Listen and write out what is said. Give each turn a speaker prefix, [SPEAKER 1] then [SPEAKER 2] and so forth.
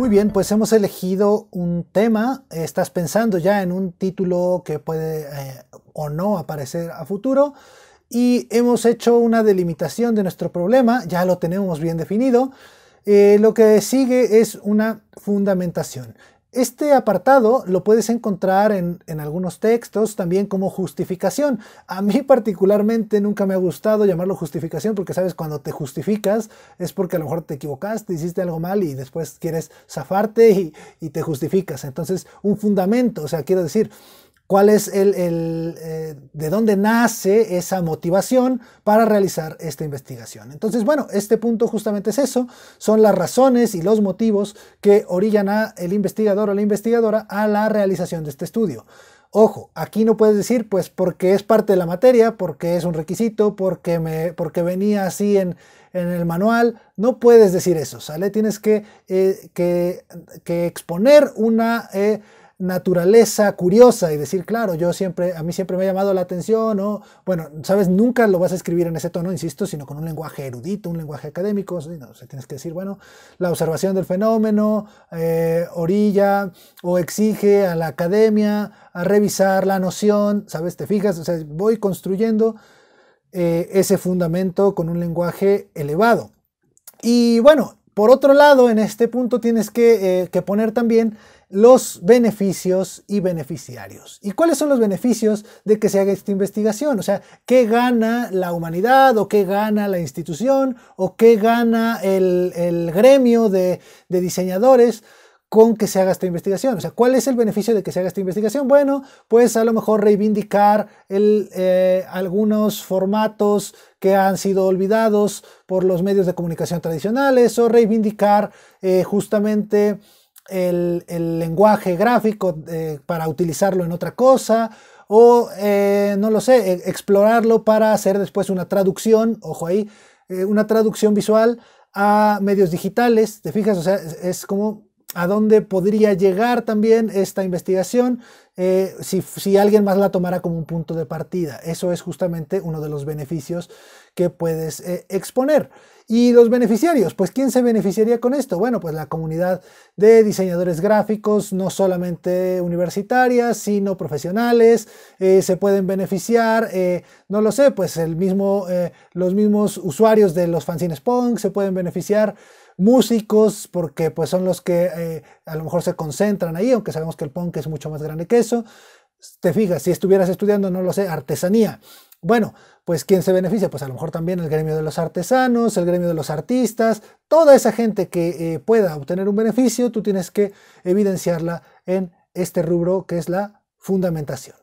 [SPEAKER 1] Muy bien, pues hemos elegido un tema. Estás pensando ya en un título que puede eh, o no aparecer a futuro. Y hemos hecho una delimitación de nuestro problema. Ya lo tenemos bien definido. Eh, lo que sigue es una fundamentación. Este apartado lo puedes encontrar en, algunos textos también como justificación. A mí particularmente nunca me ha gustado llamarlo justificación porque sabes, cuando te justificas es porque a lo mejor te equivocaste, hiciste algo mal y después quieres zafarte y, y te justificas. Entonces, un fundamento, o sea, quiero decir, cuál es el, eh, de dónde nace esa motivación para realizar esta investigación. Entonces, bueno, este punto justamente es eso, son las razones y los motivos que orillan a el investigador o la investigadora a la realización de este estudio. Ojo, aquí no puedes decir, pues porque es parte de la materia, porque es un requisito, porque, me, porque venía así en, el manual, no puedes decir eso, ¿sale? Tienes que, eh, que, exponer una... Eh, naturaleza curiosa y decir, claro, yo siempre, a mí siempre me ha llamado la atención, o bueno, sabes, nunca lo vas a escribir en ese tono, insisto, sino con un lenguaje erudito, un lenguaje académico, no, tienes que decir, bueno, la observación del fenómeno eh, orilla o exige a la academia a revisar la noción, sabes, te fijas, o sea, voy construyendo eh, ese fundamento con un lenguaje elevado. Y bueno, por otro lado, en este punto tienes eh, que, poner también los beneficios y beneficiarios. ¿Y cuáles son los beneficios de que se haga esta investigación? O sea, ¿qué gana la humanidad o qué gana la institución o qué gana el, gremio de diseñadores? con que se haga esta investigación. O sea, ¿cuál es el beneficio de que se haga esta investigación? Bueno, pues a lo mejor reivindicar eh, algunos formatos que han sido olvidados por los medios de comunicación tradicionales o reivindicar eh, justamente el, lenguaje gráfico eh, para utilizarlo en otra cosa o, no lo sé, e, explorarlo para hacer después una traducción, ojo ahí, una traducción visual a medios digitales, te fijas, o sea, es como a dónde podría llegar también esta investigación eh, si, alguien más la tomara como un punto de partida. Eso es justamente uno de los beneficios que puedes eh, exponer. Y los beneficiarios, pues ¿quién se beneficiaría con esto? Bueno, pues la comunidad de diseñadores gráficos, no solamente universitarias, sino profesionales, eh, se pueden beneficiar, no lo sé, pues los mismos usuarios de los fanzines Pong se pueden beneficiar músicos, porque pues son los que eh, a lo mejor se concentran ahí, aunque sabemos que el punk es mucho más grande que eso. Te fijas, si estuvieras estudiando, no lo sé, artesanía. Bueno, pues ¿quién se beneficia? Pues a lo mejor también el gremio de los artesanos, el gremio de los artistas, toda esa gente que eh, pueda obtener un beneficio, tú tienes que evidenciarla en este rubro que es la fundamentación.